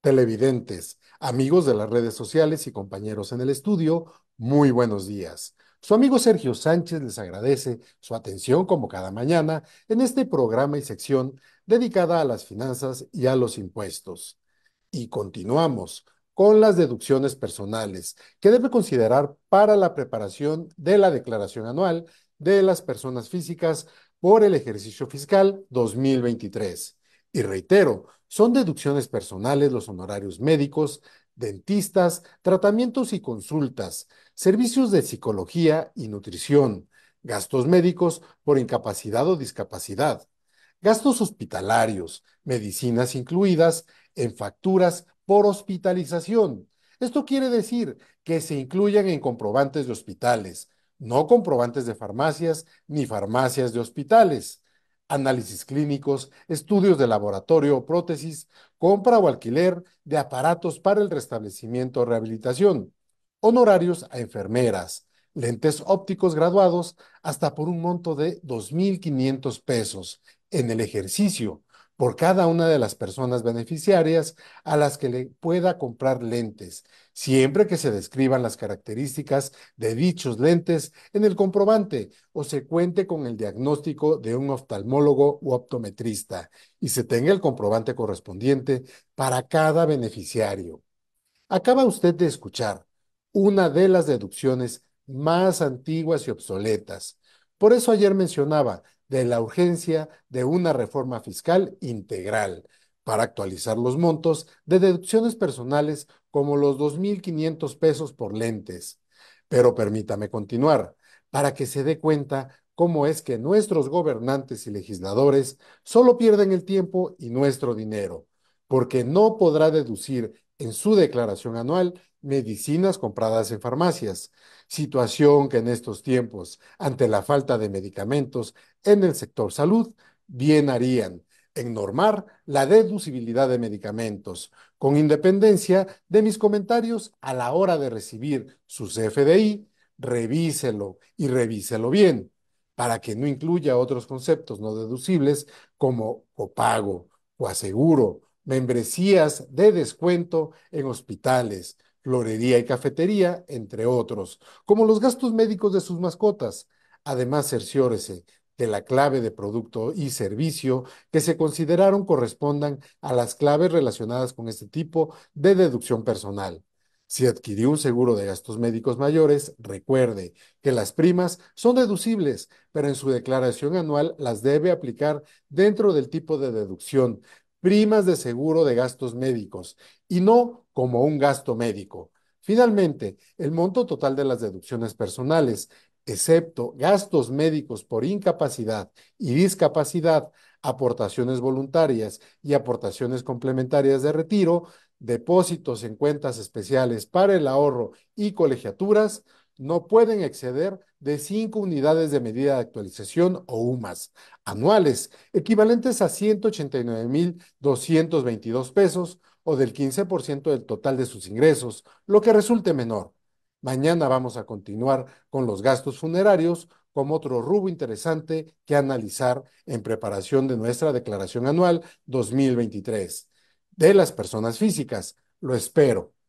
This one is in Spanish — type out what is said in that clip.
televidentes, amigos de las redes sociales y compañeros en el estudio, muy buenos días. Su amigo Sergio Sánchez les agradece su atención como cada mañana en este programa y sección dedicada a las finanzas y a los impuestos. Y continuamos con las deducciones personales que debe considerar para la preparación de la declaración anual de las personas físicas por el ejercicio fiscal 2023. Y reitero, son deducciones personales los honorarios médicos, dentistas, tratamientos y consultas, servicios de psicología y nutrición, gastos médicos por incapacidad o discapacidad, gastos hospitalarios, medicinas incluidas en facturas por hospitalización. Esto quiere decir que se incluyan en comprobantes de hospitales, no comprobantes de farmacias ni farmacias de hospitales análisis clínicos, estudios de laboratorio, prótesis, compra o alquiler de aparatos para el restablecimiento o rehabilitación, honorarios a enfermeras, lentes ópticos graduados hasta por un monto de 2.500 pesos en el ejercicio por cada una de las personas beneficiarias a las que le pueda comprar lentes, siempre que se describan las características de dichos lentes en el comprobante o se cuente con el diagnóstico de un oftalmólogo u optometrista y se tenga el comprobante correspondiente para cada beneficiario. Acaba usted de escuchar una de las deducciones más antiguas y obsoletas, por eso ayer mencionaba de la urgencia de una reforma fiscal integral para actualizar los montos de deducciones personales como los 2.500 pesos por lentes. Pero permítame continuar, para que se dé cuenta cómo es que nuestros gobernantes y legisladores solo pierden el tiempo y nuestro dinero, porque no podrá deducir en su declaración anual medicinas compradas en farmacias, situación que en estos tiempos, ante la falta de medicamentos en el sector salud, bien harían en normar la deducibilidad de medicamentos, con independencia de mis comentarios a la hora de recibir su CFDI, revíselo y revíselo bien, para que no incluya otros conceptos no deducibles como o pago, o aseguro, membresías de descuento en hospitales, florería y cafetería, entre otros, como los gastos médicos de sus mascotas. Además, cerciórese de la clave de producto y servicio que se consideraron correspondan a las claves relacionadas con este tipo de deducción personal. Si adquirió un seguro de gastos médicos mayores, recuerde que las primas son deducibles, pero en su declaración anual las debe aplicar dentro del tipo de deducción, primas de seguro de gastos médicos y no como un gasto médico. Finalmente, el monto total de las deducciones personales, excepto gastos médicos por incapacidad y discapacidad, aportaciones voluntarias y aportaciones complementarias de retiro, depósitos en cuentas especiales para el ahorro y colegiaturas, no pueden exceder de 5 unidades de medida de actualización o UMAS anuales, equivalentes a 189.222 pesos o del 15% del total de sus ingresos, lo que resulte menor. Mañana vamos a continuar con los gastos funerarios como otro rubro interesante que analizar en preparación de nuestra declaración anual 2023 de las personas físicas. Lo espero.